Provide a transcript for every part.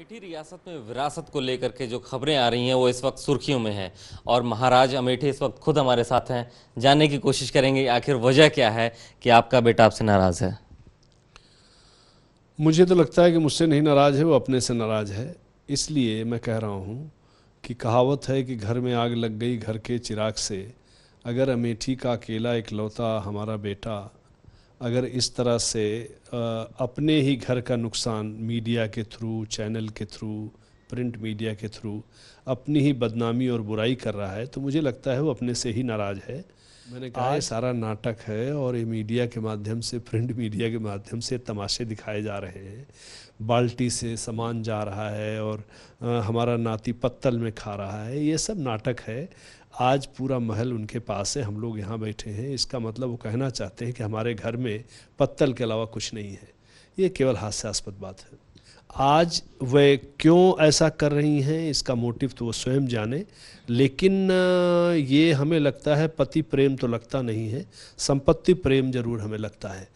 अमेठी रियासत में विरासत को लेकर के जो खबरें आ रही हैं वो इस वक्त सुर्खियों में हैं और महाराज अमेठी इस वक्त खुद हमारे साथ हैं जानने की कोशिश करेंगे आखिर वजह क्या है कि आपका बेटा आपसे नाराज़ है मुझे तो लगता है कि मुझसे नहीं नाराज़ है वो अपने से नाराज़ है इसलिए मैं कह रहा हूँ कि कहावत है कि घर में आग लग गई घर के चिराग से अगर अमेठी का अकेला इकलौता हमारा बेटा अगर इस तरह से अपने ही घर का नुकसान मीडिया के थ्रू चैनल के थ्रू प्रिंट मीडिया के थ्रू अपनी ही बदनामी और बुराई कर रहा है तो मुझे लगता है वो अपने से ही नाराज़ है मैंने कहा ये सारा नाटक है और ये मीडिया के माध्यम से प्रिंट मीडिया के माध्यम से तमाशे दिखाए जा रहे हैं बाल्टी से सामान जा रहा है और आ, हमारा नाती पत्तल में खा रहा है ये सब नाटक है आज पूरा महल उनके पास है हम लोग यहाँ बैठे हैं इसका मतलब वो कहना चाहते हैं कि हमारे घर में पत्तल के अलावा कुछ नहीं है ये केवल हास्यास्पद बात है आज वे क्यों ऐसा कर रही हैं इसका मोटिव तो वो स्वयं जाने लेकिन ये हमें लगता है पति प्रेम तो लगता नहीं है संपत्ति प्रेम जरूर हमें लगता है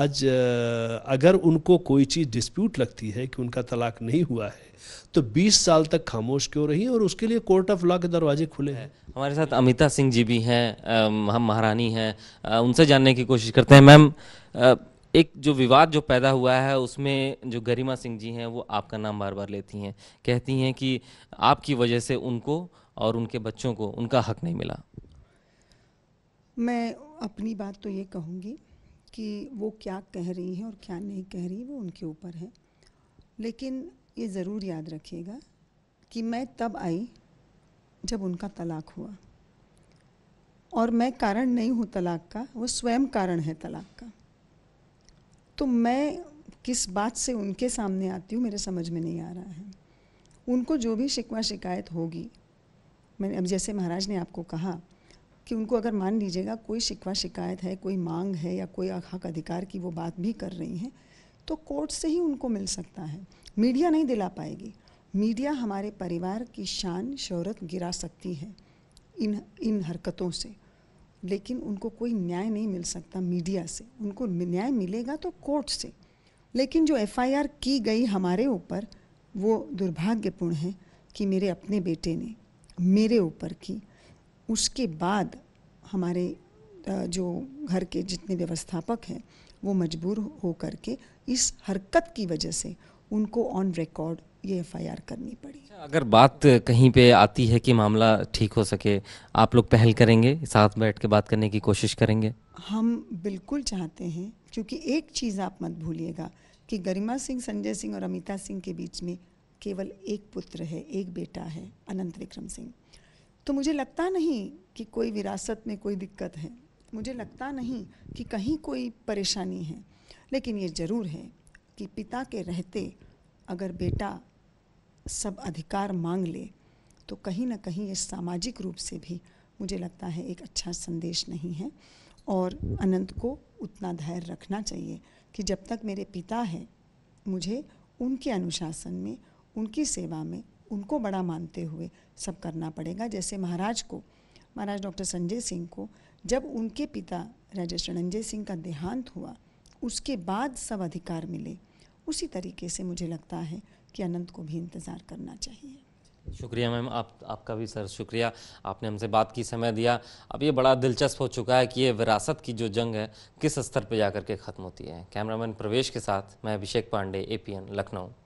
आज अगर उनको कोई चीज़ डिस्प्यूट लगती है कि उनका तलाक नहीं हुआ है तो 20 साल तक खामोश क्यों रही और उसके लिए कोर्ट ऑफ लॉ के दरवाजे खुले हैं हमारे साथ अमिता सिंह जी भी हैं हम महारानी हैं उनसे जानने की कोशिश करते हैं मैम एक जो विवाद जो पैदा हुआ है उसमें जो गरिमा सिंह जी हैं वो आपका नाम बार बार लेती हैं कहती हैं कि आपकी वजह से उनको और उनके बच्चों को उनका हक नहीं मिला मैं अपनी बात तो ये कहूँगी कि वो क्या कह रही हैं और क्या नहीं कह रही वो उनके ऊपर है लेकिन ये ज़रूर याद रखिएगा कि मैं तब आई जब उनका तलाक हुआ और मैं कारण नहीं हूँ तलाक का वो स्वयं कारण है तलाक का तो मैं किस बात से उनके सामने आती हूँ मेरे समझ में नहीं आ रहा है उनको जो भी शिकवा शिकायत होगी मैंने अब जैसे महाराज ने आपको कहा कि उनको अगर मान लीजिएगा कोई शिकवा शिकायत है कोई मांग है या कोई हक अधिकार की वो बात भी कर रही हैं तो कोर्ट से ही उनको मिल सकता है मीडिया नहीं दिला पाएगी मीडिया हमारे परिवार की शान शहरत गिरा सकती है इन इन हरकतों से लेकिन उनको कोई न्याय नहीं मिल सकता मीडिया से उनको न्याय मिलेगा तो कोर्ट से लेकिन जो एफआईआर की गई हमारे ऊपर वो दुर्भाग्यपूर्ण है कि मेरे अपने बेटे ने मेरे ऊपर की उसके बाद हमारे जो घर के जितने व्यवस्थापक हैं वो मजबूर हो करके इस हरकत की वजह से उनको ऑन रिकॉर्ड ये एफ करनी पड़ी अच्छा, अगर बात कहीं पे आती है कि मामला ठीक हो सके आप लोग पहल करेंगे साथ बैठ के बात करने की कोशिश करेंगे हम बिल्कुल चाहते हैं क्योंकि एक चीज़ आप मत भूलिएगा कि गरिमा सिंह संजय सिंह और अमिता सिंह के बीच में केवल एक पुत्र है एक बेटा है अनंत विक्रम सिंह तो मुझे लगता नहीं कि कोई विरासत में कोई दिक्कत है मुझे लगता नहीं कि कहीं कोई परेशानी है लेकिन ये ज़रूर है कि पिता के रहते अगर बेटा सब अधिकार मांग ले तो कहीं ना कहीं ये सामाजिक रूप से भी मुझे लगता है एक अच्छा संदेश नहीं है और अनंत को उतना धैर्य रखना चाहिए कि जब तक मेरे पिता हैं मुझे उनके अनुशासन में उनकी सेवा में उनको बड़ा मानते हुए सब करना पड़ेगा जैसे महाराज को महाराज डॉक्टर संजय सिंह को जब उनके पिता राजेश रणजय सिंह का देहांत हुआ उसके बाद सब अधिकार मिले उसी तरीके से मुझे लगता है कि अनंत को भी इंतज़ार करना चाहिए शुक्रिया मैम आप आपका भी सर शुक्रिया आपने हमसे बात की समय दिया अब ये बड़ा दिलचस्प हो चुका है कि ये विरासत की जो जंग है किस स्तर पर जाकर के ख़त्म होती है कैमरामैन प्रवेश के साथ मैं अभिषेक पांडे एपीएन लखनऊ